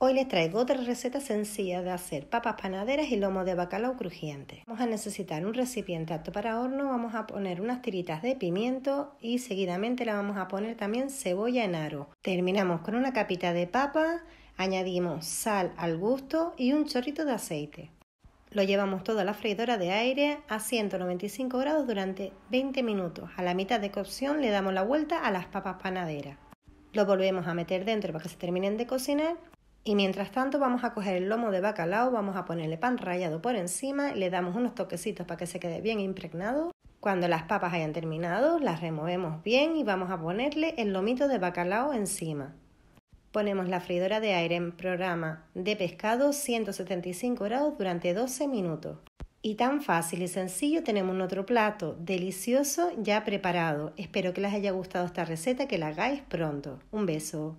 Hoy les traigo otra receta sencilla de hacer papas panaderas y lomo de bacalao crujiente. Vamos a necesitar un recipiente apto para horno, vamos a poner unas tiritas de pimiento y seguidamente le vamos a poner también cebolla en aro. Terminamos con una capita de papa, añadimos sal al gusto y un chorrito de aceite. Lo llevamos todo a la freidora de aire a 195 grados durante 20 minutos. A la mitad de cocción le damos la vuelta a las papas panaderas. Lo volvemos a meter dentro para que se terminen de cocinar y mientras tanto vamos a coger el lomo de bacalao, vamos a ponerle pan rallado por encima, le damos unos toquecitos para que se quede bien impregnado. Cuando las papas hayan terminado, las removemos bien y vamos a ponerle el lomito de bacalao encima. Ponemos la freidora de aire en programa de pescado 175 grados durante 12 minutos. Y tan fácil y sencillo tenemos otro plato delicioso ya preparado. Espero que les haya gustado esta receta, que la hagáis pronto. Un beso.